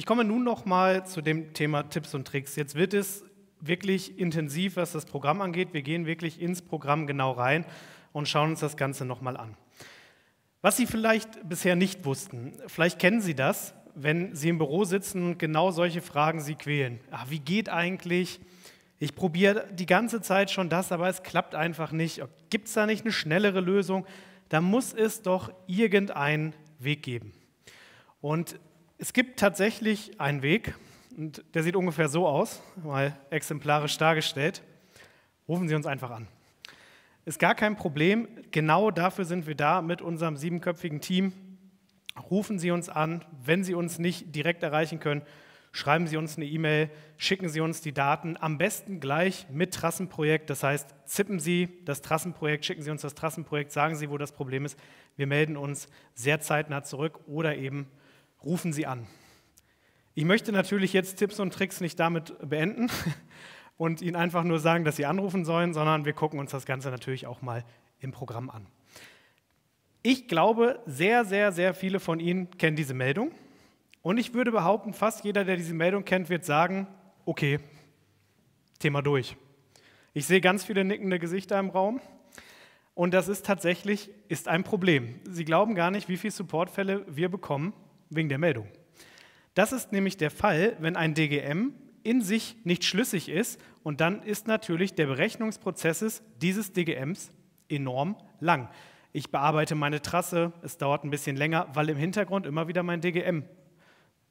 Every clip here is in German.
Ich komme nun noch mal zu dem Thema Tipps und Tricks. Jetzt wird es wirklich intensiv, was das Programm angeht. Wir gehen wirklich ins Programm genau rein und schauen uns das Ganze noch mal an. Was Sie vielleicht bisher nicht wussten, vielleicht kennen Sie das, wenn Sie im Büro sitzen und genau solche Fragen Sie quälen. Ach, wie geht eigentlich? Ich probiere die ganze Zeit schon das, aber es klappt einfach nicht. Gibt es da nicht eine schnellere Lösung? Da muss es doch irgendeinen Weg geben. Und es gibt tatsächlich einen Weg, und der sieht ungefähr so aus, mal exemplarisch dargestellt. Rufen Sie uns einfach an. Ist gar kein Problem, genau dafür sind wir da mit unserem siebenköpfigen Team. Rufen Sie uns an, wenn Sie uns nicht direkt erreichen können, schreiben Sie uns eine E-Mail, schicken Sie uns die Daten, am besten gleich mit Trassenprojekt. Das heißt, zippen Sie das Trassenprojekt, schicken Sie uns das Trassenprojekt, sagen Sie, wo das Problem ist. Wir melden uns sehr zeitnah zurück oder eben rufen sie an. Ich möchte natürlich jetzt Tipps und Tricks nicht damit beenden und Ihnen einfach nur sagen, dass Sie anrufen sollen, sondern wir gucken uns das Ganze natürlich auch mal im Programm an. Ich glaube, sehr, sehr, sehr viele von Ihnen kennen diese Meldung. Und ich würde behaupten, fast jeder, der diese Meldung kennt, wird sagen, okay, Thema durch. Ich sehe ganz viele nickende Gesichter im Raum. Und das ist tatsächlich ist ein Problem. Sie glauben gar nicht, wie viele Supportfälle wir bekommen wegen der Meldung. Das ist nämlich der Fall, wenn ein DGM in sich nicht schlüssig ist und dann ist natürlich der Berechnungsprozess dieses DGMs enorm lang. Ich bearbeite meine Trasse, es dauert ein bisschen länger, weil im Hintergrund immer wieder mein DGM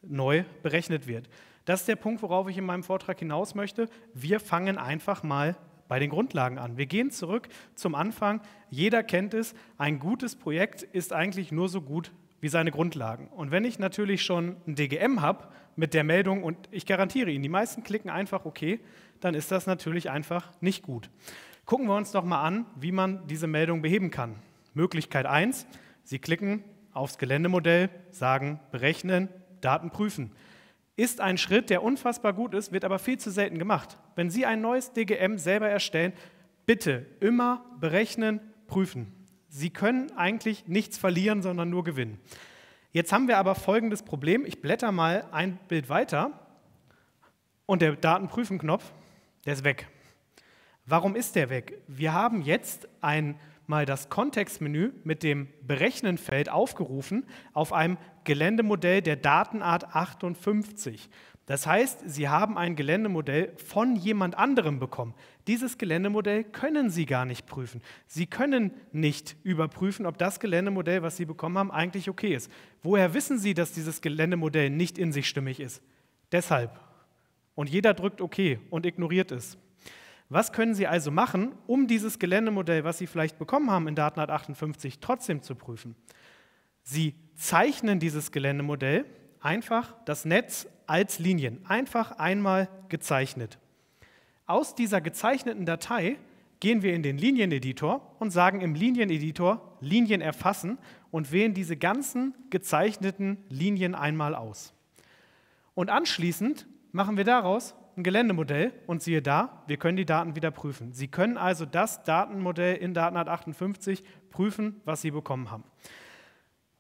neu berechnet wird. Das ist der Punkt, worauf ich in meinem Vortrag hinaus möchte. Wir fangen einfach mal bei den Grundlagen an. Wir gehen zurück zum Anfang. Jeder kennt es, ein gutes Projekt ist eigentlich nur so gut wie seine Grundlagen. Und wenn ich natürlich schon ein DGM habe mit der Meldung und ich garantiere Ihnen, die meisten klicken einfach OK, dann ist das natürlich einfach nicht gut. Gucken wir uns doch mal an, wie man diese Meldung beheben kann. Möglichkeit 1, Sie klicken aufs Geländemodell, sagen berechnen, Daten prüfen. Ist ein Schritt, der unfassbar gut ist, wird aber viel zu selten gemacht. Wenn Sie ein neues DGM selber erstellen, bitte immer berechnen, prüfen. Sie können eigentlich nichts verlieren, sondern nur gewinnen. Jetzt haben wir aber folgendes Problem. Ich blätter mal ein Bild weiter und der Datenprüfen-Knopf, der ist weg. Warum ist der weg? Wir haben jetzt einmal das Kontextmenü mit dem Berechnen-Feld aufgerufen auf einem Geländemodell der Datenart 58. Das heißt, sie haben ein Geländemodell von jemand anderem bekommen. Dieses Geländemodell können sie gar nicht prüfen. Sie können nicht überprüfen, ob das Geländemodell, was sie bekommen haben, eigentlich okay ist. Woher wissen sie, dass dieses Geländemodell nicht in sich stimmig ist? Deshalb. Und jeder drückt okay und ignoriert es. Was können Sie also machen, um dieses Geländemodell, was Sie vielleicht bekommen haben in Datenart 58, trotzdem zu prüfen? Sie zeichnen dieses Geländemodell einfach das Netz als Linien, einfach einmal gezeichnet. Aus dieser gezeichneten Datei gehen wir in den Linieneditor und sagen im Linieneditor Linien erfassen und wählen diese ganzen gezeichneten Linien einmal aus. Und anschließend machen wir daraus ein Geländemodell und siehe da, wir können die Daten wieder prüfen. Sie können also das Datenmodell in Datenart 58 prüfen, was Sie bekommen haben.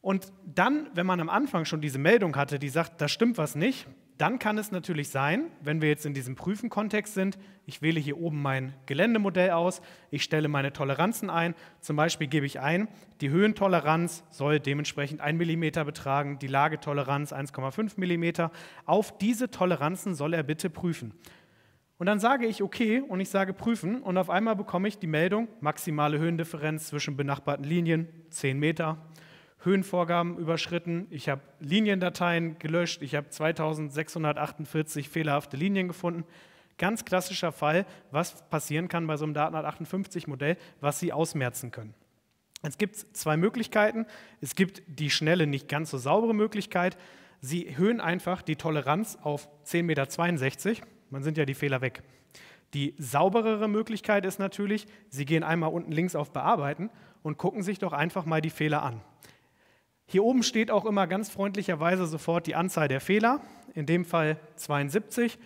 Und dann, wenn man am Anfang schon diese Meldung hatte, die sagt, da stimmt was nicht, dann kann es natürlich sein, wenn wir jetzt in diesem Prüfen-Kontext sind, ich wähle hier oben mein Geländemodell aus, ich stelle meine Toleranzen ein, zum Beispiel gebe ich ein, die Höhentoleranz soll dementsprechend 1 mm betragen, die Lagetoleranz 1,5 mm. Auf diese Toleranzen soll er bitte prüfen. Und dann sage ich okay und ich sage prüfen und auf einmal bekomme ich die Meldung, maximale Höhendifferenz zwischen benachbarten Linien 10 Meter Höhenvorgaben überschritten, ich habe Liniendateien gelöscht, ich habe 2648 fehlerhafte Linien gefunden. Ganz klassischer Fall, was passieren kann bei so einem Datenart 58 Modell, was Sie ausmerzen können. Es gibt zwei Möglichkeiten. Es gibt die schnelle, nicht ganz so saubere Möglichkeit. Sie erhöhen einfach die Toleranz auf 10,62 Meter. Man sind ja die Fehler weg. Die sauberere Möglichkeit ist natürlich, Sie gehen einmal unten links auf Bearbeiten und gucken sich doch einfach mal die Fehler an. Hier oben steht auch immer ganz freundlicherweise sofort die Anzahl der Fehler, in dem Fall 72.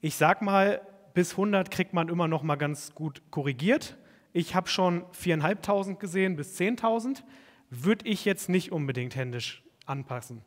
Ich sag mal, bis 100 kriegt man immer noch mal ganz gut korrigiert. Ich habe schon 4.500 gesehen bis 10.000, würde ich jetzt nicht unbedingt händisch anpassen.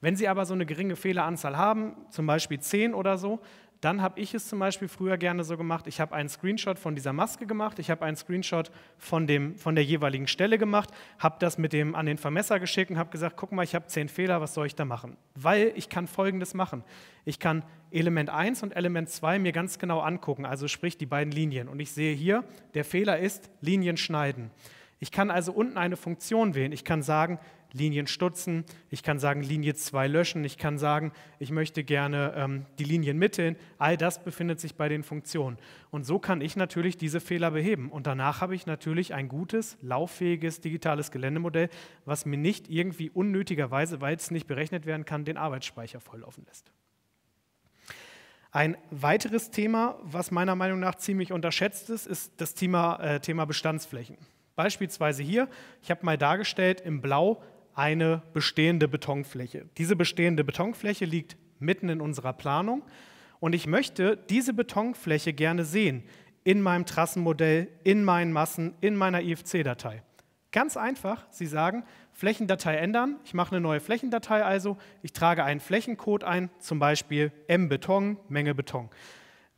Wenn Sie aber so eine geringe Fehleranzahl haben, zum Beispiel 10 oder so, dann habe ich es zum Beispiel früher gerne so gemacht, ich habe einen Screenshot von dieser Maske gemacht, ich habe einen Screenshot von, dem, von der jeweiligen Stelle gemacht, habe das mit dem an den Vermesser geschickt und habe gesagt, guck mal, ich habe zehn Fehler, was soll ich da machen? Weil ich kann Folgendes machen. Ich kann Element 1 und Element 2 mir ganz genau angucken, also sprich die beiden Linien. Und ich sehe hier, der Fehler ist Linien schneiden. Ich kann also unten eine Funktion wählen. Ich kann sagen, Linien stutzen, ich kann sagen, Linie 2 löschen, ich kann sagen, ich möchte gerne ähm, die Linien mitteln. All das befindet sich bei den Funktionen. Und so kann ich natürlich diese Fehler beheben. Und danach habe ich natürlich ein gutes, lauffähiges digitales Geländemodell, was mir nicht irgendwie unnötigerweise, weil es nicht berechnet werden kann, den Arbeitsspeicher volllaufen lässt. Ein weiteres Thema, was meiner Meinung nach ziemlich unterschätzt ist, ist das Thema, äh, Thema Bestandsflächen. Beispielsweise hier, ich habe mal dargestellt im Blau eine bestehende Betonfläche. Diese bestehende Betonfläche liegt mitten in unserer Planung und ich möchte diese Betonfläche gerne sehen in meinem Trassenmodell, in meinen Massen, in meiner IFC-Datei. Ganz einfach, Sie sagen, Flächendatei ändern, ich mache eine neue Flächendatei also, ich trage einen Flächencode ein, zum Beispiel M Beton, Menge Beton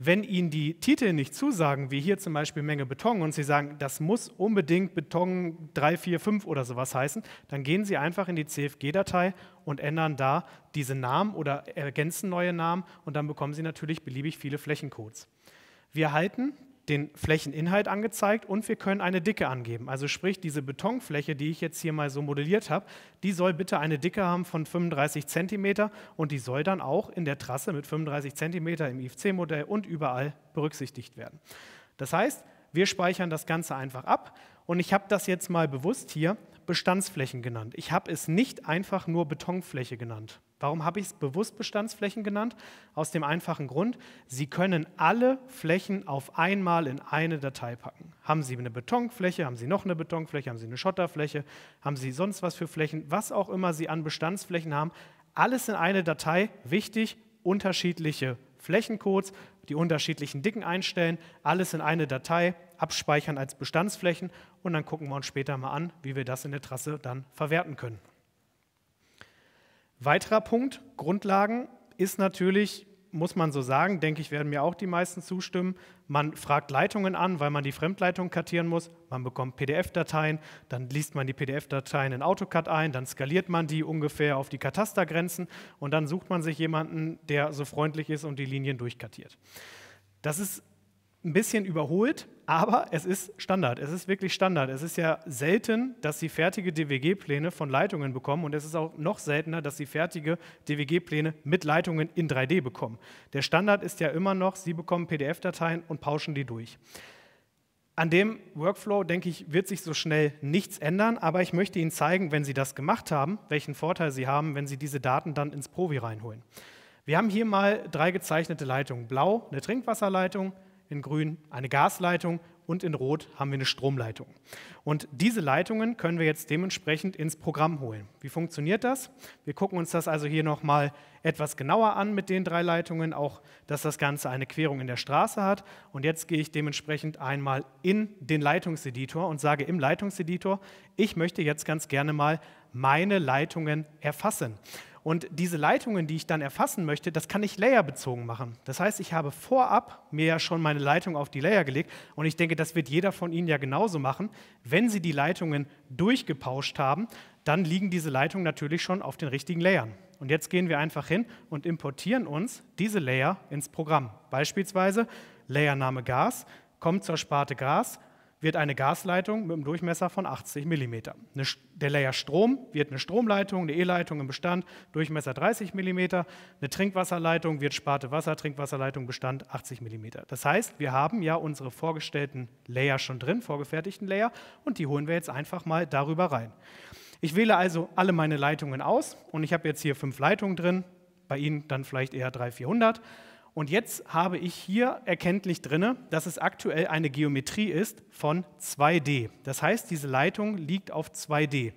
wenn Ihnen die Titel nicht zusagen, wie hier zum Beispiel Menge Beton, und Sie sagen, das muss unbedingt Beton 3, 4, 5 oder sowas heißen, dann gehen Sie einfach in die CFG-Datei und ändern da diese Namen oder ergänzen neue Namen und dann bekommen Sie natürlich beliebig viele Flächencodes. Wir halten den Flächeninhalt angezeigt und wir können eine Dicke angeben. Also sprich, diese Betonfläche, die ich jetzt hier mal so modelliert habe, die soll bitte eine Dicke haben von 35 cm und die soll dann auch in der Trasse mit 35 cm im IFC-Modell und überall berücksichtigt werden. Das heißt, wir speichern das Ganze einfach ab und ich habe das jetzt mal bewusst hier Bestandsflächen genannt. Ich habe es nicht einfach nur Betonfläche genannt. Warum habe ich es bewusst Bestandsflächen genannt? Aus dem einfachen Grund, Sie können alle Flächen auf einmal in eine Datei packen. Haben Sie eine Betonfläche, haben Sie noch eine Betonfläche, haben Sie eine Schotterfläche, haben Sie sonst was für Flächen, was auch immer Sie an Bestandsflächen haben, alles in eine Datei, wichtig, unterschiedliche Flächencodes, die unterschiedlichen Dicken einstellen, alles in eine Datei, abspeichern als Bestandsflächen und dann gucken wir uns später mal an, wie wir das in der Trasse dann verwerten können. Weiterer Punkt, Grundlagen, ist natürlich, muss man so sagen, denke ich, werden mir auch die meisten zustimmen, man fragt Leitungen an, weil man die Fremdleitung kartieren muss, man bekommt PDF-Dateien, dann liest man die PDF-Dateien in AutoCAD ein, dann skaliert man die ungefähr auf die Katastergrenzen und dann sucht man sich jemanden, der so freundlich ist und die Linien durchkartiert. Das ist ein bisschen überholt, aber es ist Standard, es ist wirklich Standard. Es ist ja selten, dass Sie fertige DWG-Pläne von Leitungen bekommen und es ist auch noch seltener, dass Sie fertige DWG-Pläne mit Leitungen in 3D bekommen. Der Standard ist ja immer noch, Sie bekommen PDF-Dateien und pauschen die durch. An dem Workflow, denke ich, wird sich so schnell nichts ändern, aber ich möchte Ihnen zeigen, wenn Sie das gemacht haben, welchen Vorteil Sie haben, wenn Sie diese Daten dann ins Provi reinholen. Wir haben hier mal drei gezeichnete Leitungen. Blau eine Trinkwasserleitung, in grün eine Gasleitung und in rot haben wir eine Stromleitung. Und diese Leitungen können wir jetzt dementsprechend ins Programm holen. Wie funktioniert das? Wir gucken uns das also hier nochmal etwas genauer an mit den drei Leitungen, auch dass das Ganze eine Querung in der Straße hat. Und jetzt gehe ich dementsprechend einmal in den Leitungseditor und sage im Leitungseditor, ich möchte jetzt ganz gerne mal meine Leitungen erfassen. Und diese Leitungen, die ich dann erfassen möchte, das kann ich layerbezogen machen. Das heißt, ich habe vorab mir ja schon meine Leitung auf die Layer gelegt und ich denke, das wird jeder von Ihnen ja genauso machen. Wenn Sie die Leitungen durchgepauscht haben, dann liegen diese Leitungen natürlich schon auf den richtigen Layern. Und jetzt gehen wir einfach hin und importieren uns diese Layer ins Programm. Beispielsweise Layername Gas kommt zur Sparte Gas wird eine Gasleitung mit einem Durchmesser von 80 mm. Der Layer Strom wird eine Stromleitung, eine E-Leitung im Bestand, Durchmesser 30 mm. Eine Trinkwasserleitung wird Sparte Wasser, Trinkwasserleitung Bestand 80 mm. Das heißt, wir haben ja unsere vorgestellten Layer schon drin, vorgefertigten Layer, und die holen wir jetzt einfach mal darüber rein. Ich wähle also alle meine Leitungen aus und ich habe jetzt hier fünf Leitungen drin, bei Ihnen dann vielleicht eher 300, 400. Und jetzt habe ich hier erkenntlich drin, dass es aktuell eine Geometrie ist von 2D. Das heißt, diese Leitung liegt auf 2D.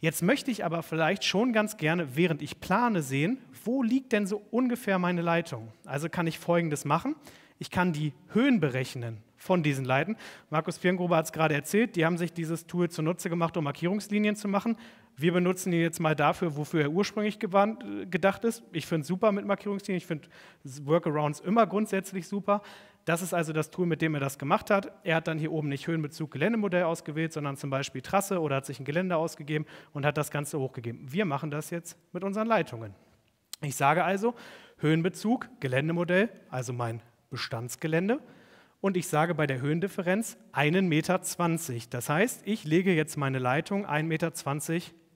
Jetzt möchte ich aber vielleicht schon ganz gerne, während ich plane, sehen, wo liegt denn so ungefähr meine Leitung. Also kann ich Folgendes machen. Ich kann die Höhen berechnen von diesen Leiten. Markus Pirngruber hat es gerade erzählt, die haben sich dieses Tool zunutze gemacht, um Markierungslinien zu machen. Wir benutzen ihn jetzt mal dafür, wofür er ursprünglich gewandt, äh, gedacht ist. Ich finde es super mit Markierungslinien, ich finde Workarounds immer grundsätzlich super. Das ist also das Tool, mit dem er das gemacht hat. Er hat dann hier oben nicht Höhenbezug Geländemodell ausgewählt, sondern zum Beispiel Trasse oder hat sich ein Gelände ausgegeben und hat das Ganze hochgegeben. Wir machen das jetzt mit unseren Leitungen. Ich sage also Höhenbezug Geländemodell, also mein Bestandsgelände. Und ich sage bei der Höhendifferenz 1,20 Meter. Das heißt, ich lege jetzt meine Leitung 1,20 Meter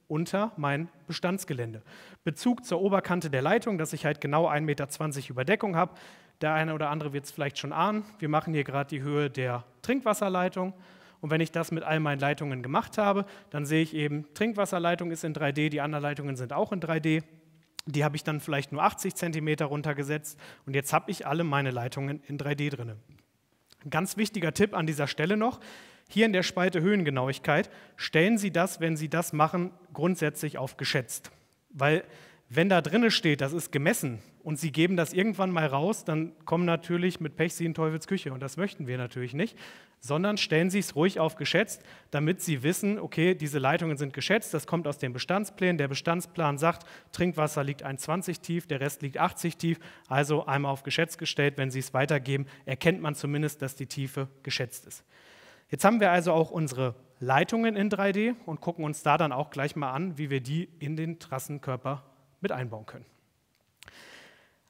unter mein Bestandsgelände. Bezug zur Oberkante der Leitung, dass ich halt genau 1,20 Meter Überdeckung habe. Der eine oder andere wird es vielleicht schon ahnen. Wir machen hier gerade die Höhe der Trinkwasserleitung. Und wenn ich das mit all meinen Leitungen gemacht habe, dann sehe ich eben, Trinkwasserleitung ist in 3D, die anderen Leitungen sind auch in 3D. Die habe ich dann vielleicht nur 80 Zentimeter runtergesetzt und jetzt habe ich alle meine Leitungen in 3D drin. Ein ganz wichtiger Tipp an dieser Stelle noch, hier in der Spalte Höhengenauigkeit stellen Sie das, wenn Sie das machen, grundsätzlich auf geschätzt. Weil wenn da drinne steht, das ist gemessen und Sie geben das irgendwann mal raus, dann kommen natürlich mit Pech Sie in Teufels Küche und das möchten wir natürlich nicht, sondern stellen Sie es ruhig auf geschätzt, damit Sie wissen, okay, diese Leitungen sind geschätzt, das kommt aus den Bestandsplänen, der Bestandsplan sagt, Trinkwasser liegt 1,20 tief, der Rest liegt 80 tief, also einmal auf geschätzt gestellt, wenn Sie es weitergeben, erkennt man zumindest, dass die Tiefe geschätzt ist. Jetzt haben wir also auch unsere Leitungen in 3D und gucken uns da dann auch gleich mal an, wie wir die in den Trassenkörper mit einbauen können.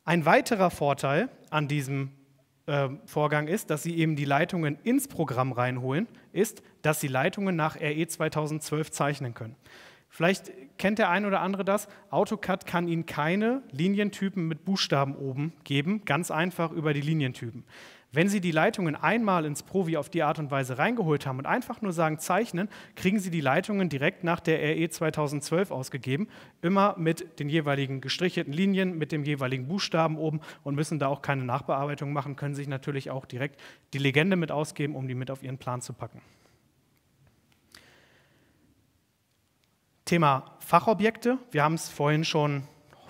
Ein weiterer Vorteil an diesem äh, Vorgang ist, dass Sie eben die Leitungen ins Programm reinholen, ist, dass Sie Leitungen nach RE 2012 zeichnen können. Vielleicht kennt der ein oder andere das. AutoCAD kann Ihnen keine Linientypen mit Buchstaben oben geben, ganz einfach über die Linientypen. Wenn Sie die Leitungen einmal ins Provi auf die Art und Weise reingeholt haben und einfach nur sagen zeichnen, kriegen Sie die Leitungen direkt nach der RE 2012 ausgegeben, immer mit den jeweiligen gestrichelten Linien, mit dem jeweiligen Buchstaben oben und müssen da auch keine Nachbearbeitung machen, können sich natürlich auch direkt die Legende mit ausgeben, um die mit auf Ihren Plan zu packen. Thema Fachobjekte. Wir haben es vorhin schon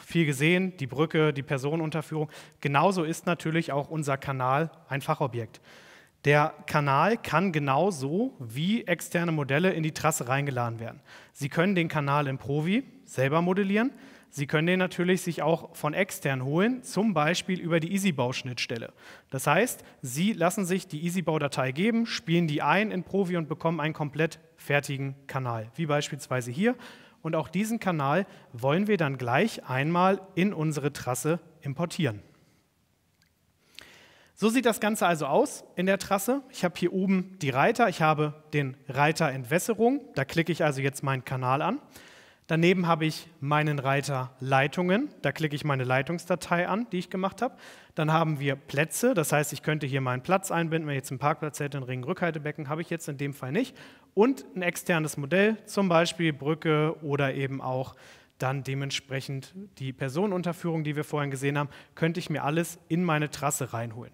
viel gesehen, die Brücke, die Personenunterführung. Genauso ist natürlich auch unser Kanal ein Fachobjekt. Der Kanal kann genauso wie externe Modelle in die Trasse reingeladen werden. Sie können den Kanal in Provi selber modellieren. Sie können den natürlich sich auch von extern holen, zum Beispiel über die EasyBau-Schnittstelle. Das heißt, Sie lassen sich die EasyBau-Datei geben, spielen die ein in Provi und bekommen einen komplett fertigen Kanal, wie beispielsweise hier. Und auch diesen Kanal wollen wir dann gleich einmal in unsere Trasse importieren. So sieht das Ganze also aus in der Trasse. Ich habe hier oben die Reiter, ich habe den Reiter Entwässerung, da klicke ich also jetzt meinen Kanal an Daneben habe ich meinen Reiter Leitungen. Da klicke ich meine Leitungsdatei an, die ich gemacht habe. Dann haben wir Plätze. Das heißt, ich könnte hier meinen Platz einbinden. Wenn ich jetzt einen Parkplatz hätte, ein Ring-Rückhaltebecken, habe ich jetzt in dem Fall nicht. Und ein externes Modell, zum Beispiel Brücke oder eben auch dann dementsprechend die Personenunterführung, die wir vorhin gesehen haben, könnte ich mir alles in meine Trasse reinholen.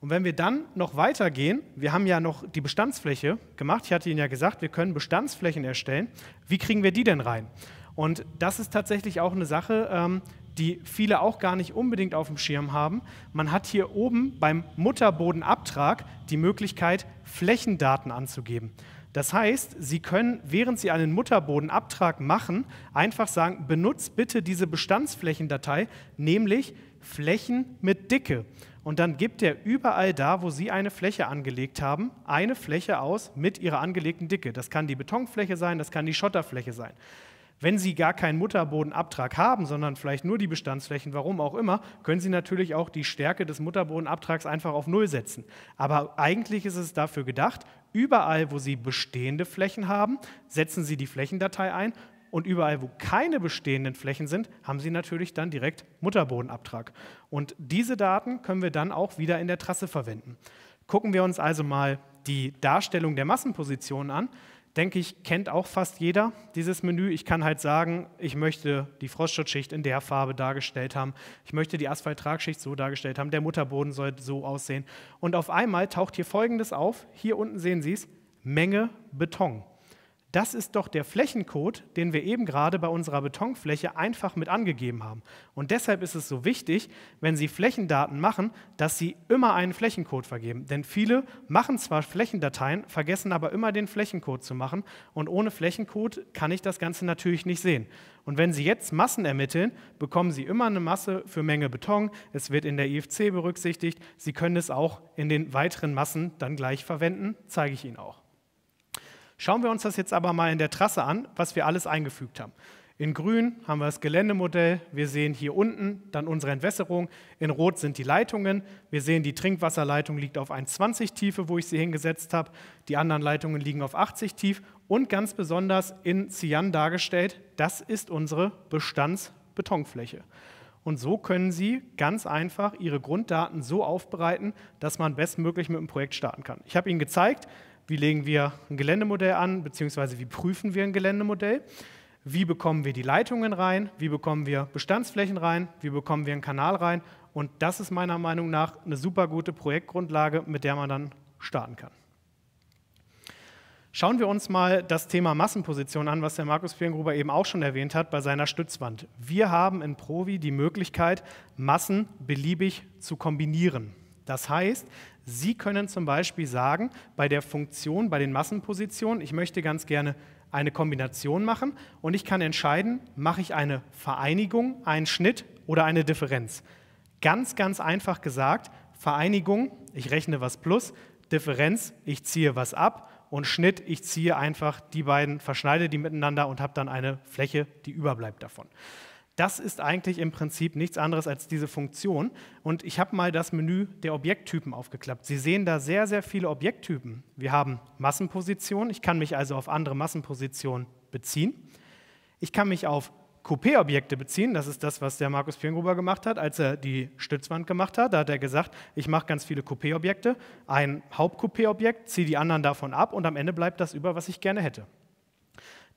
Und wenn wir dann noch weitergehen, wir haben ja noch die Bestandsfläche gemacht. Ich hatte Ihnen ja gesagt, wir können Bestandsflächen erstellen. Wie kriegen wir die denn rein? Und das ist tatsächlich auch eine Sache, ähm, die viele auch gar nicht unbedingt auf dem Schirm haben. Man hat hier oben beim Mutterbodenabtrag die Möglichkeit, Flächendaten anzugeben. Das heißt, Sie können, während Sie einen Mutterbodenabtrag machen, einfach sagen, benutzt bitte diese Bestandsflächendatei, nämlich Flächen mit Dicke. Und dann gibt er überall da, wo sie eine Fläche angelegt haben, eine Fläche aus mit ihrer angelegten Dicke. Das kann die Betonfläche sein, das kann die Schotterfläche sein. Wenn Sie gar keinen Mutterbodenabtrag haben, sondern vielleicht nur die Bestandsflächen, warum auch immer, können Sie natürlich auch die Stärke des Mutterbodenabtrags einfach auf Null setzen. Aber eigentlich ist es dafür gedacht, überall, wo Sie bestehende Flächen haben, setzen Sie die Flächendatei ein und überall, wo keine bestehenden Flächen sind, haben sie natürlich dann direkt Mutterbodenabtrag. Und diese Daten können wir dann auch wieder in der Trasse verwenden. Gucken wir uns also mal die Darstellung der Massenpositionen an. Denke ich, kennt auch fast jeder dieses Menü. Ich kann halt sagen, ich möchte die Frostschutzschicht in der Farbe dargestellt haben. Ich möchte die Asphalttragschicht so dargestellt haben. Der Mutterboden soll so aussehen. Und auf einmal taucht hier Folgendes auf. Hier unten sehen Sie es, Menge Beton. Das ist doch der Flächencode, den wir eben gerade bei unserer Betonfläche einfach mit angegeben haben. Und deshalb ist es so wichtig, wenn Sie Flächendaten machen, dass Sie immer einen Flächencode vergeben. Denn viele machen zwar Flächendateien, vergessen aber immer den Flächencode zu machen. Und ohne Flächencode kann ich das Ganze natürlich nicht sehen. Und wenn Sie jetzt Massen ermitteln, bekommen Sie immer eine Masse für Menge Beton. Es wird in der IFC berücksichtigt. Sie können es auch in den weiteren Massen dann gleich verwenden. Zeige ich Ihnen auch. Schauen wir uns das jetzt aber mal in der Trasse an, was wir alles eingefügt haben. In grün haben wir das Geländemodell, wir sehen hier unten dann unsere Entwässerung, in rot sind die Leitungen, wir sehen die Trinkwasserleitung liegt auf 1,20 Tiefe, wo ich sie hingesetzt habe, die anderen Leitungen liegen auf 80 tief und ganz besonders in Cyan dargestellt, das ist unsere Bestandsbetonfläche. Und so können Sie ganz einfach Ihre Grunddaten so aufbereiten, dass man bestmöglich mit dem Projekt starten kann. Ich habe Ihnen gezeigt, wie legen wir ein Geländemodell an, beziehungsweise wie prüfen wir ein Geländemodell? Wie bekommen wir die Leitungen rein? Wie bekommen wir Bestandsflächen rein? Wie bekommen wir einen Kanal rein? Und das ist meiner Meinung nach eine super gute Projektgrundlage, mit der man dann starten kann. Schauen wir uns mal das Thema Massenposition an, was der Markus Pirngruber eben auch schon erwähnt hat bei seiner Stützwand. Wir haben in Provi die Möglichkeit, Massen beliebig zu kombinieren. Das heißt, Sie können zum Beispiel sagen, bei der Funktion, bei den Massenpositionen, ich möchte ganz gerne eine Kombination machen und ich kann entscheiden, mache ich eine Vereinigung, einen Schnitt oder eine Differenz. Ganz, ganz einfach gesagt, Vereinigung, ich rechne was plus, Differenz, ich ziehe was ab und Schnitt, ich ziehe einfach die beiden, verschneide die miteinander und habe dann eine Fläche, die überbleibt davon. Das ist eigentlich im Prinzip nichts anderes als diese Funktion. Und ich habe mal das Menü der Objekttypen aufgeklappt. Sie sehen da sehr, sehr viele Objekttypen. Wir haben Massenposition. Ich kann mich also auf andere Massenpositionen beziehen. Ich kann mich auf Coupé-Objekte beziehen. Das ist das, was der Markus Pirngruber gemacht hat, als er die Stützwand gemacht hat. Da hat er gesagt, ich mache ganz viele Coupé-Objekte, ein haupt coupé objekt ziehe die anderen davon ab und am Ende bleibt das über, was ich gerne hätte.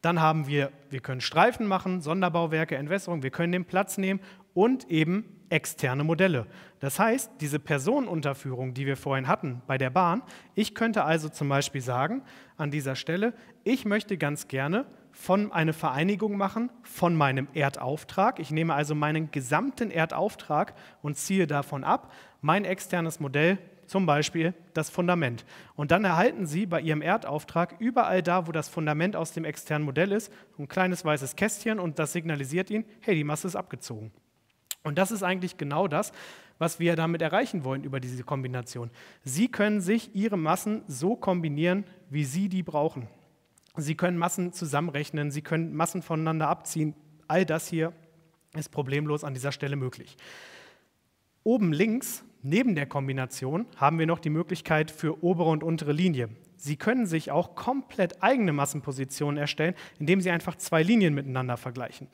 Dann haben wir, wir können Streifen machen, Sonderbauwerke, Entwässerung, wir können den Platz nehmen und eben externe Modelle. Das heißt, diese Personenunterführung, die wir vorhin hatten bei der Bahn, ich könnte also zum Beispiel sagen, an dieser Stelle, ich möchte ganz gerne von eine Vereinigung machen von meinem Erdauftrag. Ich nehme also meinen gesamten Erdauftrag und ziehe davon ab. Mein externes Modell zum Beispiel das Fundament. Und dann erhalten Sie bei Ihrem Erdauftrag überall da, wo das Fundament aus dem externen Modell ist, ein kleines weißes Kästchen und das signalisiert Ihnen, hey, die Masse ist abgezogen. Und das ist eigentlich genau das, was wir damit erreichen wollen über diese Kombination. Sie können sich Ihre Massen so kombinieren, wie Sie die brauchen. Sie können Massen zusammenrechnen, Sie können Massen voneinander abziehen. All das hier ist problemlos an dieser Stelle möglich. Oben links Neben der Kombination haben wir noch die Möglichkeit für obere und untere Linie. Sie können sich auch komplett eigene Massenpositionen erstellen, indem Sie einfach zwei Linien miteinander vergleichen.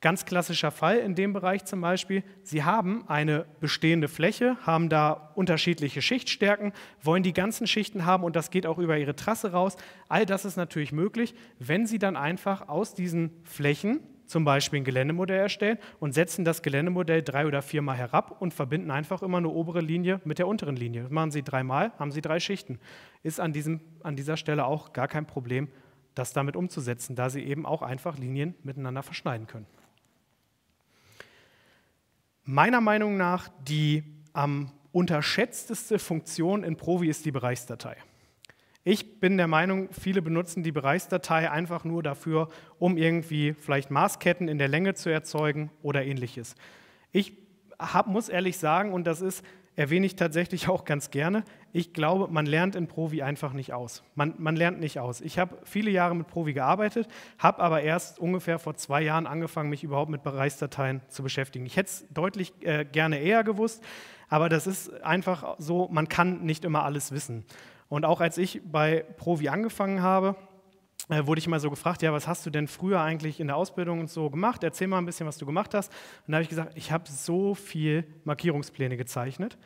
Ganz klassischer Fall in dem Bereich zum Beispiel, Sie haben eine bestehende Fläche, haben da unterschiedliche Schichtstärken, wollen die ganzen Schichten haben und das geht auch über Ihre Trasse raus. All das ist natürlich möglich, wenn Sie dann einfach aus diesen Flächen zum Beispiel ein Geländemodell erstellen und setzen das Geländemodell drei oder viermal herab und verbinden einfach immer eine obere Linie mit der unteren Linie. Das machen Sie dreimal, haben Sie drei Schichten. Ist an, diesem, an dieser Stelle auch gar kein Problem, das damit umzusetzen, da Sie eben auch einfach Linien miteinander verschneiden können. Meiner Meinung nach die am unterschätzteste Funktion in Provi ist die Bereichsdatei. Ich bin der Meinung, viele benutzen die Bereichsdatei einfach nur dafür, um irgendwie vielleicht Maßketten in der Länge zu erzeugen oder ähnliches. Ich hab, muss ehrlich sagen, und das ist, erwähne ich tatsächlich auch ganz gerne, ich glaube, man lernt in Provi einfach nicht aus. Man, man lernt nicht aus. Ich habe viele Jahre mit Provi gearbeitet, habe aber erst ungefähr vor zwei Jahren angefangen, mich überhaupt mit Bereichsdateien zu beschäftigen. Ich hätte es deutlich äh, gerne eher gewusst, aber das ist einfach so, man kann nicht immer alles wissen. Und auch als ich bei Provi angefangen habe, äh, wurde ich mal so gefragt, ja, was hast du denn früher eigentlich in der Ausbildung und so gemacht? Erzähl mal ein bisschen, was du gemacht hast. Und da habe ich gesagt, ich habe so viel Markierungspläne gezeichnet.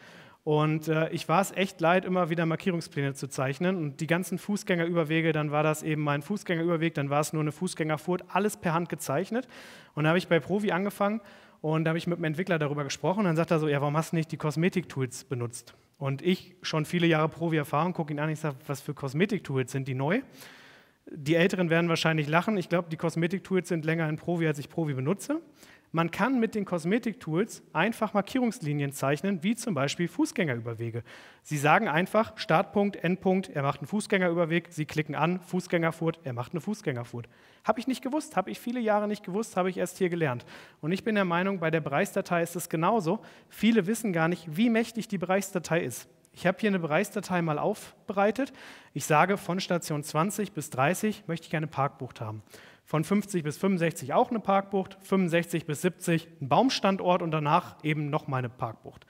Und äh, ich war es echt leid, immer wieder Markierungspläne zu zeichnen. Und die ganzen Fußgängerüberwege, dann war das eben mein Fußgängerüberweg, dann war es nur eine Fußgängerfurt, alles per Hand gezeichnet. Und da habe ich bei Provi angefangen und da habe ich mit dem Entwickler darüber gesprochen. Und dann sagt er so, ja, warum hast du nicht die Kosmetik-Tools benutzt? Und ich, schon viele Jahre Provi-Erfahrung, gucke ihn an, und sage, was für Kosmetik-Tools sind die neu? Die Älteren werden wahrscheinlich lachen. Ich glaube, die Kosmetik-Tools sind länger in Provi, als ich Provi benutze. Man kann mit den Kosmetiktools einfach Markierungslinien zeichnen, wie zum Beispiel Fußgängerüberwege. Sie sagen einfach Startpunkt, Endpunkt, er macht einen Fußgängerüberweg, Sie klicken an, Fußgängerfurt, er macht eine Fußgängerfurt. Habe ich nicht gewusst, habe ich viele Jahre nicht gewusst, habe ich erst hier gelernt. Und ich bin der Meinung, bei der Bereichsdatei ist es genauso. Viele wissen gar nicht, wie mächtig die Bereichsdatei ist. Ich habe hier eine Bereichsdatei mal aufbereitet. Ich sage, von Station 20 bis 30 möchte ich eine Parkbucht haben. Von 50 bis 65 auch eine Parkbucht, 65 bis 70 ein Baumstandort und danach eben nochmal eine Parkbucht.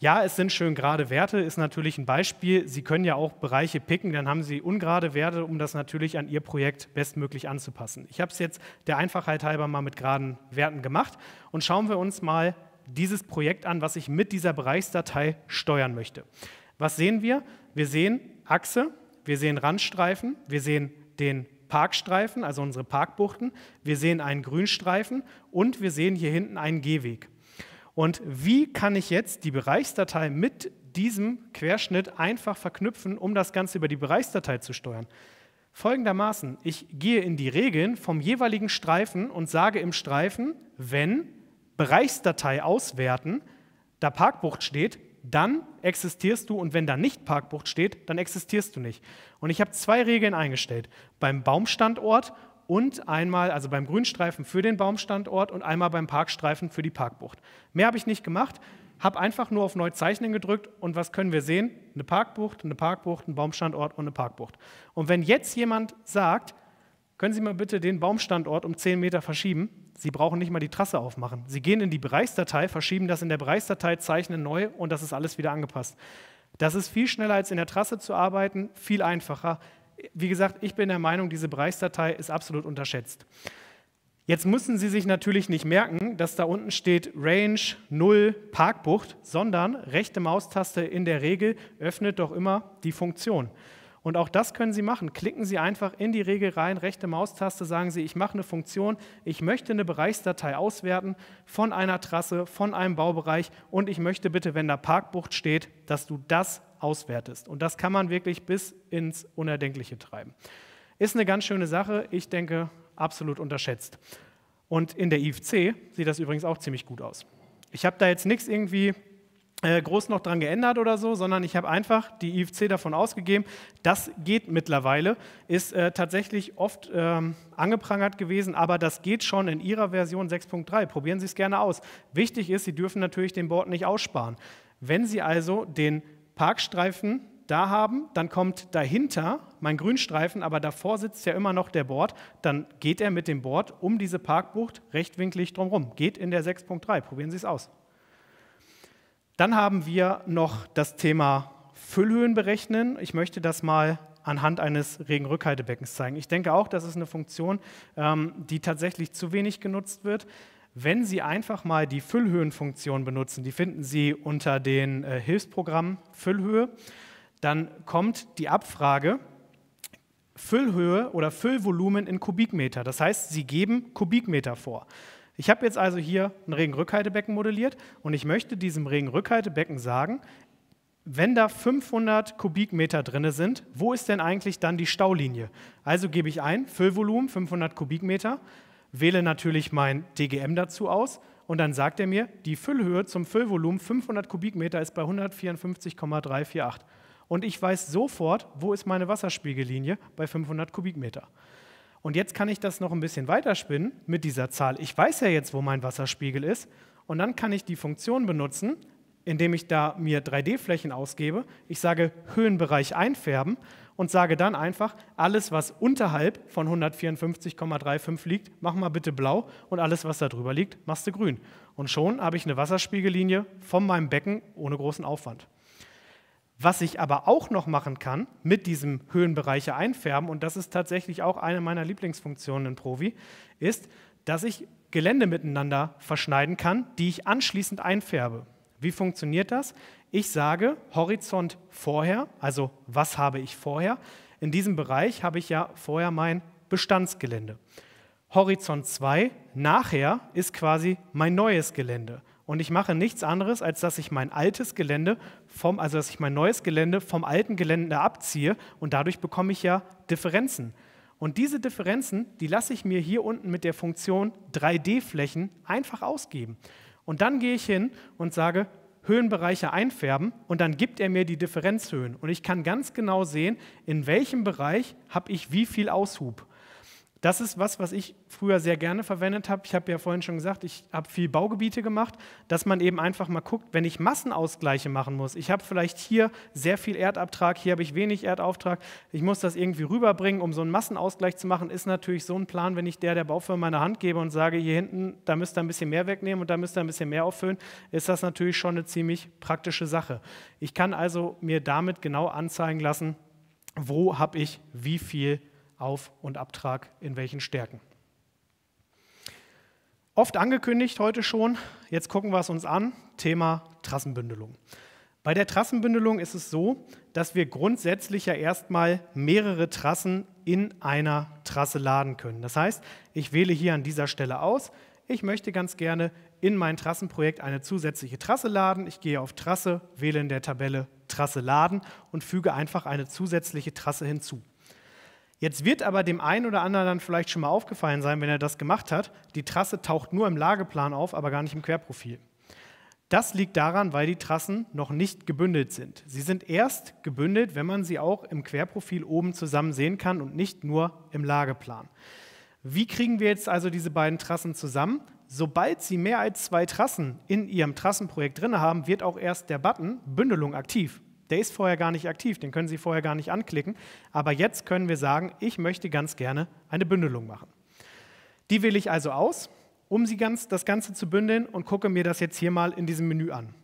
Ja, es sind schön gerade Werte, ist natürlich ein Beispiel. Sie können ja auch Bereiche picken, dann haben Sie ungerade Werte, um das natürlich an Ihr Projekt bestmöglich anzupassen. Ich habe es jetzt der Einfachheit halber mal mit geraden Werten gemacht und schauen wir uns mal dieses Projekt an, was ich mit dieser Bereichsdatei steuern möchte. Was sehen wir? Wir sehen Achse, wir sehen Randstreifen, wir sehen den Parkstreifen, also unsere Parkbuchten. Wir sehen einen Grünstreifen und wir sehen hier hinten einen Gehweg. Und wie kann ich jetzt die Bereichsdatei mit diesem Querschnitt einfach verknüpfen, um das Ganze über die Bereichsdatei zu steuern? Folgendermaßen, ich gehe in die Regeln vom jeweiligen Streifen und sage im Streifen, wenn Bereichsdatei auswerten, da Parkbucht steht, dann existierst du und wenn da nicht Parkbucht steht, dann existierst du nicht. Und ich habe zwei Regeln eingestellt, beim Baumstandort und einmal, also beim Grünstreifen für den Baumstandort und einmal beim Parkstreifen für die Parkbucht. Mehr habe ich nicht gemacht, habe einfach nur auf Neu zeichnen gedrückt und was können wir sehen? Eine Parkbucht, eine Parkbucht, ein Baumstandort und eine Parkbucht. Und wenn jetzt jemand sagt, können Sie mal bitte den Baumstandort um 10 Meter verschieben, Sie brauchen nicht mal die Trasse aufmachen. Sie gehen in die Bereichsdatei, verschieben das in der Bereichsdatei, zeichnen neu und das ist alles wieder angepasst. Das ist viel schneller als in der Trasse zu arbeiten, viel einfacher. Wie gesagt, ich bin der Meinung, diese Bereichsdatei ist absolut unterschätzt. Jetzt müssen Sie sich natürlich nicht merken, dass da unten steht Range 0 Parkbucht, sondern rechte Maustaste in der Regel öffnet doch immer die Funktion. Und auch das können Sie machen. Klicken Sie einfach in die Regel rein, rechte Maustaste, sagen Sie, ich mache eine Funktion, ich möchte eine Bereichsdatei auswerten von einer Trasse, von einem Baubereich und ich möchte bitte, wenn da Parkbucht steht, dass du das auswertest. Und das kann man wirklich bis ins Unerdenkliche treiben. Ist eine ganz schöne Sache, ich denke, absolut unterschätzt. Und in der IFC sieht das übrigens auch ziemlich gut aus. Ich habe da jetzt nichts irgendwie äh, groß noch dran geändert oder so, sondern ich habe einfach die IFC davon ausgegeben, das geht mittlerweile, ist äh, tatsächlich oft ähm, angeprangert gewesen, aber das geht schon in Ihrer Version 6.3. Probieren Sie es gerne aus. Wichtig ist, Sie dürfen natürlich den Board nicht aussparen. Wenn Sie also den Parkstreifen da haben, dann kommt dahinter mein Grünstreifen, aber davor sitzt ja immer noch der Board, dann geht er mit dem Board um diese Parkbucht rechtwinklig drumherum. Geht in der 6.3. Probieren Sie es aus. Dann haben wir noch das Thema Füllhöhen berechnen. Ich möchte das mal anhand eines Regenrückhaltebeckens zeigen. Ich denke auch, das ist eine Funktion, ähm, die tatsächlich zu wenig genutzt wird. Wenn Sie einfach mal die Füllhöhenfunktion benutzen, die finden Sie unter den äh, Hilfsprogrammen Füllhöhe, dann kommt die Abfrage Füllhöhe oder Füllvolumen in Kubikmeter. Das heißt, Sie geben Kubikmeter vor. Ich habe jetzt also hier ein Regenrückhaltebecken modelliert und ich möchte diesem Regenrückhaltebecken sagen, wenn da 500 Kubikmeter drin sind, wo ist denn eigentlich dann die Staulinie? Also gebe ich ein, Füllvolumen 500 Kubikmeter, wähle natürlich mein DGM dazu aus und dann sagt er mir, die Füllhöhe zum Füllvolumen 500 Kubikmeter ist bei 154,348. Und ich weiß sofort, wo ist meine Wasserspiegellinie bei 500 Kubikmeter. Und jetzt kann ich das noch ein bisschen weiterspinnen mit dieser Zahl. Ich weiß ja jetzt, wo mein Wasserspiegel ist. Und dann kann ich die Funktion benutzen, indem ich da mir 3D-Flächen ausgebe. Ich sage Höhenbereich einfärben und sage dann einfach, alles, was unterhalb von 154,35 liegt, mach mal bitte blau und alles, was da drüber liegt, machst du grün. Und schon habe ich eine Wasserspiegellinie von meinem Becken ohne großen Aufwand. Was ich aber auch noch machen kann mit diesem Höhenbereiche einfärben, und das ist tatsächlich auch eine meiner Lieblingsfunktionen in Provi, ist, dass ich Gelände miteinander verschneiden kann, die ich anschließend einfärbe. Wie funktioniert das? Ich sage Horizont vorher, also was habe ich vorher? In diesem Bereich habe ich ja vorher mein Bestandsgelände. Horizont 2 nachher ist quasi mein neues Gelände. Und ich mache nichts anderes, als dass ich mein altes Gelände vom, also dass ich mein neues Gelände vom alten Gelände abziehe und dadurch bekomme ich ja Differenzen. Und diese Differenzen, die lasse ich mir hier unten mit der Funktion 3D-Flächen einfach ausgeben. Und dann gehe ich hin und sage, Höhenbereiche einfärben und dann gibt er mir die Differenzhöhen. Und ich kann ganz genau sehen, in welchem Bereich habe ich wie viel Aushub. Das ist was, was ich früher sehr gerne verwendet habe. Ich habe ja vorhin schon gesagt, ich habe viel Baugebiete gemacht, dass man eben einfach mal guckt, wenn ich Massenausgleiche machen muss. Ich habe vielleicht hier sehr viel Erdabtrag, hier habe ich wenig Erdauftrag. Ich muss das irgendwie rüberbringen, um so einen Massenausgleich zu machen. Ist natürlich so ein Plan, wenn ich der der Baufirma in der Hand gebe und sage, hier hinten, da müsst ihr ein bisschen mehr wegnehmen und da müsst ihr ein bisschen mehr auffüllen, ist das natürlich schon eine ziemlich praktische Sache. Ich kann also mir damit genau anzeigen lassen, wo habe ich wie viel auf- und Abtrag in welchen Stärken. Oft angekündigt heute schon, jetzt gucken wir es uns an, Thema Trassenbündelung. Bei der Trassenbündelung ist es so, dass wir grundsätzlich ja erstmal mehrere Trassen in einer Trasse laden können. Das heißt, ich wähle hier an dieser Stelle aus, ich möchte ganz gerne in mein Trassenprojekt eine zusätzliche Trasse laden. Ich gehe auf Trasse, wähle in der Tabelle Trasse laden und füge einfach eine zusätzliche Trasse hinzu. Jetzt wird aber dem einen oder anderen dann vielleicht schon mal aufgefallen sein, wenn er das gemacht hat, die Trasse taucht nur im Lageplan auf, aber gar nicht im Querprofil. Das liegt daran, weil die Trassen noch nicht gebündelt sind. Sie sind erst gebündelt, wenn man sie auch im Querprofil oben zusammen sehen kann und nicht nur im Lageplan. Wie kriegen wir jetzt also diese beiden Trassen zusammen? Sobald Sie mehr als zwei Trassen in Ihrem Trassenprojekt drin haben, wird auch erst der Button Bündelung aktiv. Der ist vorher gar nicht aktiv, den können Sie vorher gar nicht anklicken. Aber jetzt können wir sagen, ich möchte ganz gerne eine Bündelung machen. Die wähle ich also aus, um sie ganz, das Ganze zu bündeln und gucke mir das jetzt hier mal in diesem Menü an.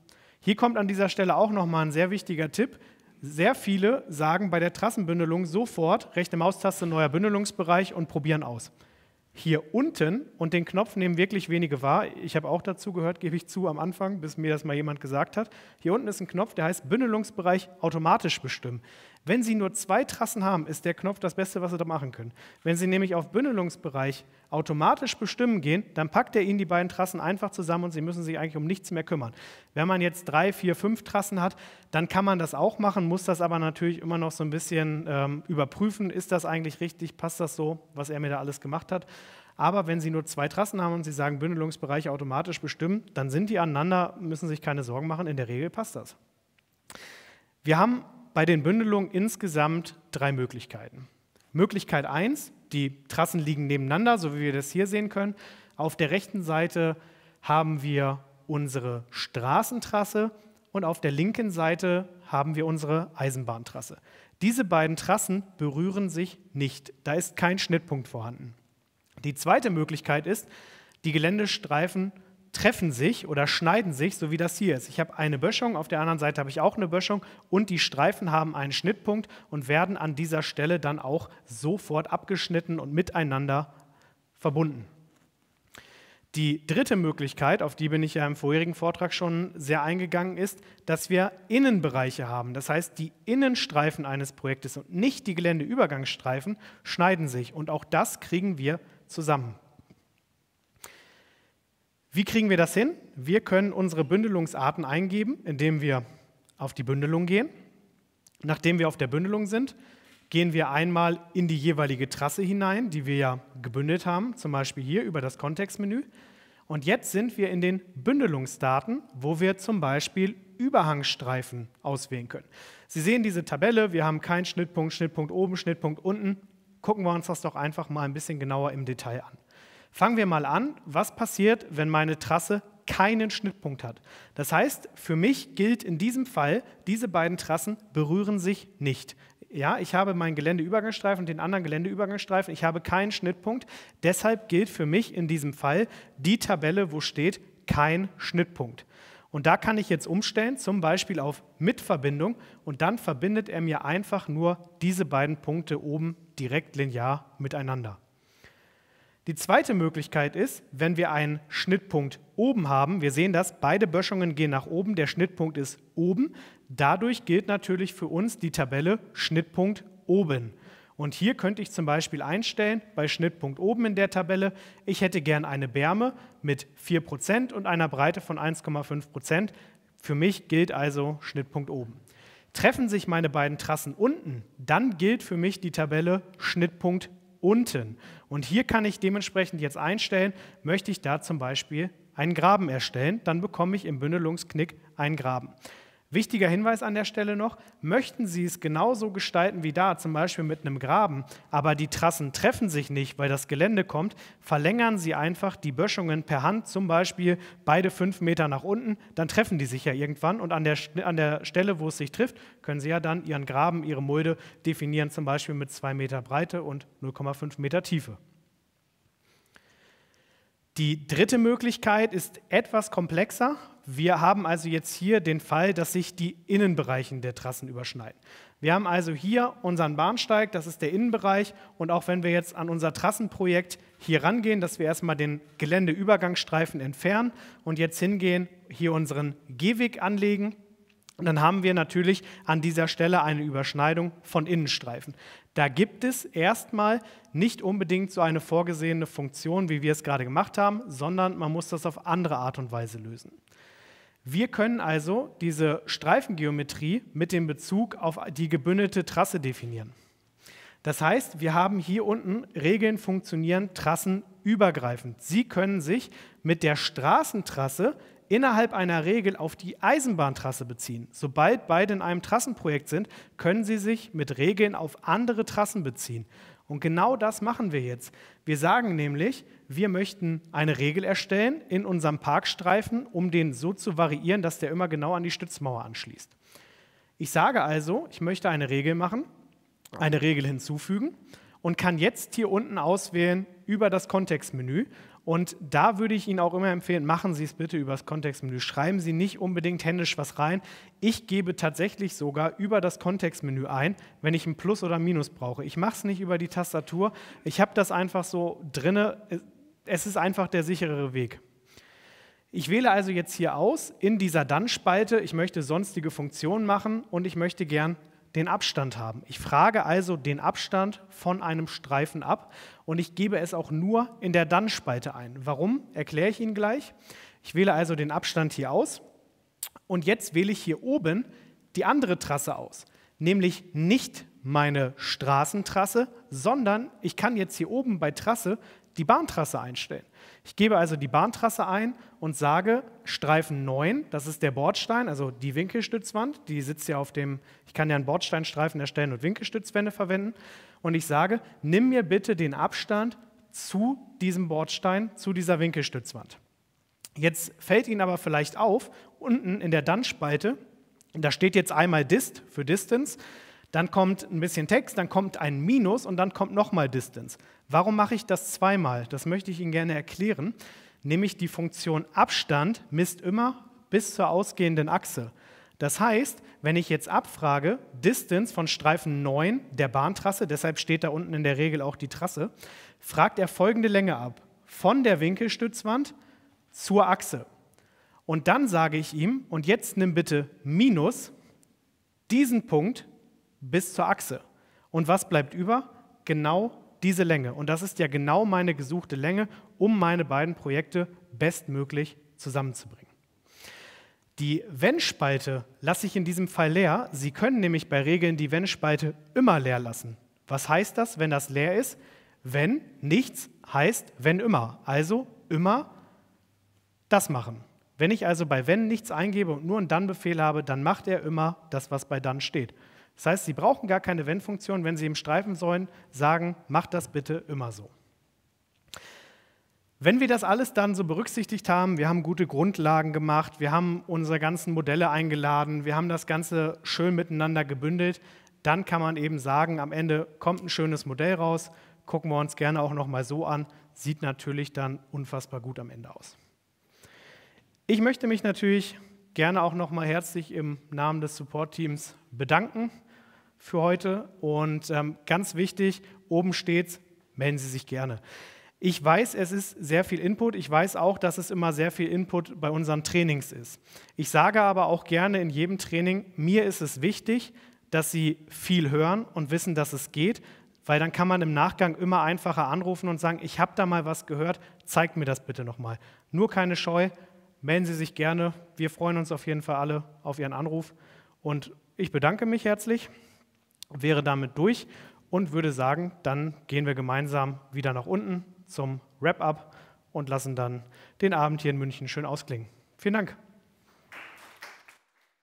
Hier kommt an dieser Stelle auch nochmal ein sehr wichtiger Tipp. Sehr viele sagen bei der Trassenbündelung sofort rechte Maustaste, neuer Bündelungsbereich und probieren aus hier unten und den Knopf nehmen wirklich wenige wahr. Ich habe auch dazu gehört, gebe ich zu am Anfang, bis mir das mal jemand gesagt hat. Hier unten ist ein Knopf, der heißt Bündelungsbereich automatisch bestimmen. Wenn Sie nur zwei Trassen haben, ist der Knopf das Beste, was Sie da machen können. Wenn Sie nämlich auf Bündelungsbereich automatisch bestimmen gehen, dann packt er Ihnen die beiden Trassen einfach zusammen und Sie müssen sich eigentlich um nichts mehr kümmern. Wenn man jetzt drei, vier, fünf Trassen hat, dann kann man das auch machen, muss das aber natürlich immer noch so ein bisschen ähm, überprüfen, ist das eigentlich richtig, passt das so, was er mir da alles gemacht hat. Aber wenn Sie nur zwei Trassen haben und Sie sagen Bündelungsbereich automatisch bestimmen, dann sind die aneinander, müssen sich keine Sorgen machen, in der Regel passt das. Wir haben bei den Bündelungen insgesamt drei Möglichkeiten. Möglichkeit 1, die Trassen liegen nebeneinander, so wie wir das hier sehen können. Auf der rechten Seite haben wir unsere Straßentrasse und auf der linken Seite haben wir unsere Eisenbahntrasse. Diese beiden Trassen berühren sich nicht, da ist kein Schnittpunkt vorhanden. Die zweite Möglichkeit ist, die Geländestreifen treffen sich oder schneiden sich, so wie das hier ist. Ich habe eine Böschung, auf der anderen Seite habe ich auch eine Böschung und die Streifen haben einen Schnittpunkt und werden an dieser Stelle dann auch sofort abgeschnitten und miteinander verbunden. Die dritte Möglichkeit, auf die bin ich ja im vorherigen Vortrag schon sehr eingegangen, ist, dass wir Innenbereiche haben. Das heißt, die Innenstreifen eines Projektes und nicht die Geländeübergangsstreifen schneiden sich. Und auch das kriegen wir zusammen. Wie kriegen wir das hin? Wir können unsere Bündelungsarten eingeben, indem wir auf die Bündelung gehen. Nachdem wir auf der Bündelung sind, gehen wir einmal in die jeweilige Trasse hinein, die wir ja gebündelt haben, zum Beispiel hier über das Kontextmenü. Und jetzt sind wir in den Bündelungsdaten, wo wir zum Beispiel Überhangstreifen auswählen können. Sie sehen diese Tabelle, wir haben keinen Schnittpunkt, Schnittpunkt oben, Schnittpunkt unten. Gucken wir uns das doch einfach mal ein bisschen genauer im Detail an. Fangen wir mal an, was passiert, wenn meine Trasse keinen Schnittpunkt hat. Das heißt, für mich gilt in diesem Fall, diese beiden Trassen berühren sich nicht. Ja, ich habe meinen Geländeübergangsstreifen und den anderen Geländeübergangsstreifen, ich habe keinen Schnittpunkt. Deshalb gilt für mich in diesem Fall die Tabelle, wo steht kein Schnittpunkt. Und da kann ich jetzt umstellen, zum Beispiel auf Mitverbindung und dann verbindet er mir einfach nur diese beiden Punkte oben direkt linear miteinander. Die zweite Möglichkeit ist, wenn wir einen Schnittpunkt oben haben, wir sehen das, beide Böschungen gehen nach oben, der Schnittpunkt ist oben, dadurch gilt natürlich für uns die Tabelle Schnittpunkt oben. Und hier könnte ich zum Beispiel einstellen, bei Schnittpunkt oben in der Tabelle, ich hätte gern eine Berme mit 4% und einer Breite von 1,5%. Für mich gilt also Schnittpunkt oben. Treffen sich meine beiden Trassen unten, dann gilt für mich die Tabelle Schnittpunkt unten. Und hier kann ich dementsprechend jetzt einstellen, möchte ich da zum Beispiel einen Graben erstellen, dann bekomme ich im Bündelungsknick einen Graben. Wichtiger Hinweis an der Stelle noch, möchten Sie es genauso gestalten wie da, zum Beispiel mit einem Graben, aber die Trassen treffen sich nicht, weil das Gelände kommt, verlängern Sie einfach die Böschungen per Hand, zum Beispiel beide fünf Meter nach unten, dann treffen die sich ja irgendwann und an der, an der Stelle, wo es sich trifft, können Sie ja dann Ihren Graben, Ihre Mulde definieren, zum Beispiel mit zwei Meter Breite und 0,5 Meter Tiefe. Die dritte Möglichkeit ist etwas komplexer, wir haben also jetzt hier den Fall, dass sich die Innenbereichen der Trassen überschneiden. Wir haben also hier unseren Bahnsteig, das ist der Innenbereich. Und auch wenn wir jetzt an unser Trassenprojekt hier rangehen, dass wir erstmal den Geländeübergangsstreifen entfernen und jetzt hingehen, hier unseren Gehweg anlegen, dann haben wir natürlich an dieser Stelle eine Überschneidung von Innenstreifen. Da gibt es erstmal nicht unbedingt so eine vorgesehene Funktion, wie wir es gerade gemacht haben, sondern man muss das auf andere Art und Weise lösen. Wir können also diese Streifengeometrie mit dem Bezug auf die gebündelte Trasse definieren. Das heißt, wir haben hier unten Regeln funktionieren trassenübergreifend. Sie können sich mit der Straßentrasse innerhalb einer Regel auf die Eisenbahntrasse beziehen. Sobald beide in einem Trassenprojekt sind, können sie sich mit Regeln auf andere Trassen beziehen. Und genau das machen wir jetzt. Wir sagen nämlich, wir möchten eine Regel erstellen in unserem Parkstreifen, um den so zu variieren, dass der immer genau an die Stützmauer anschließt. Ich sage also, ich möchte eine Regel machen, eine Regel hinzufügen und kann jetzt hier unten auswählen über das Kontextmenü, und da würde ich Ihnen auch immer empfehlen, machen Sie es bitte über das Kontextmenü. Schreiben Sie nicht unbedingt händisch was rein. Ich gebe tatsächlich sogar über das Kontextmenü ein, wenn ich ein Plus oder Minus brauche. Ich mache es nicht über die Tastatur. Ich habe das einfach so drinne. Es ist einfach der sicherere Weg. Ich wähle also jetzt hier aus in dieser Dann-Spalte, ich möchte sonstige Funktionen machen und ich möchte gern den Abstand haben. Ich frage also den Abstand von einem Streifen ab und ich gebe es auch nur in der Dann-Spalte ein. Warum, erkläre ich Ihnen gleich. Ich wähle also den Abstand hier aus und jetzt wähle ich hier oben die andere Trasse aus, nämlich nicht meine Straßentrasse, sondern ich kann jetzt hier oben bei Trasse die Bahntrasse einstellen. Ich gebe also die Bahntrasse ein und sage Streifen 9, das ist der Bordstein, also die Winkelstützwand, die sitzt ja auf dem, ich kann ja einen Bordsteinstreifen erstellen und Winkelstützwände verwenden. Und ich sage, nimm mir bitte den Abstand zu diesem Bordstein, zu dieser Winkelstützwand. Jetzt fällt Ihnen aber vielleicht auf, unten in der Dann-Spalte, da steht jetzt einmal Dist für Distance, dann kommt ein bisschen Text, dann kommt ein Minus und dann kommt nochmal Distance. Warum mache ich das zweimal? Das möchte ich Ihnen gerne erklären. Nämlich die Funktion Abstand misst immer bis zur ausgehenden Achse. Das heißt, wenn ich jetzt abfrage, Distance von Streifen 9 der Bahntrasse, deshalb steht da unten in der Regel auch die Trasse, fragt er folgende Länge ab. Von der Winkelstützwand zur Achse. Und dann sage ich ihm, und jetzt nimm bitte minus diesen Punkt bis zur Achse. Und was bleibt über? Genau diese Länge. Und das ist ja genau meine gesuchte Länge, um meine beiden Projekte bestmöglich zusammenzubringen. Die Wenn-Spalte lasse ich in diesem Fall leer. Sie können nämlich bei Regeln die Wenn-Spalte immer leer lassen. Was heißt das, wenn das leer ist? Wenn nichts heißt, wenn immer. Also immer das machen. Wenn ich also bei wenn nichts eingebe und nur einen dann-Befehl habe, dann macht er immer das, was bei dann steht. Das heißt, Sie brauchen gar keine Wenn-Funktion, wenn Sie im sollen, sagen, macht das bitte immer so. Wenn wir das alles dann so berücksichtigt haben, wir haben gute Grundlagen gemacht, wir haben unsere ganzen Modelle eingeladen, wir haben das Ganze schön miteinander gebündelt, dann kann man eben sagen, am Ende kommt ein schönes Modell raus, gucken wir uns gerne auch nochmal so an, sieht natürlich dann unfassbar gut am Ende aus. Ich möchte mich natürlich gerne auch nochmal herzlich im Namen des Support-Teams bedanken für heute. Und ähm, ganz wichtig, oben steht, melden Sie sich gerne. Ich weiß, es ist sehr viel Input. Ich weiß auch, dass es immer sehr viel Input bei unseren Trainings ist. Ich sage aber auch gerne in jedem Training, mir ist es wichtig, dass Sie viel hören und wissen, dass es geht, weil dann kann man im Nachgang immer einfacher anrufen und sagen, ich habe da mal was gehört, zeigt mir das bitte nochmal. Nur keine Scheu, melden Sie sich gerne. Wir freuen uns auf jeden Fall alle auf Ihren Anruf und ich bedanke mich herzlich wäre damit durch und würde sagen, dann gehen wir gemeinsam wieder nach unten zum Wrap-up und lassen dann den Abend hier in München schön ausklingen. Vielen Dank.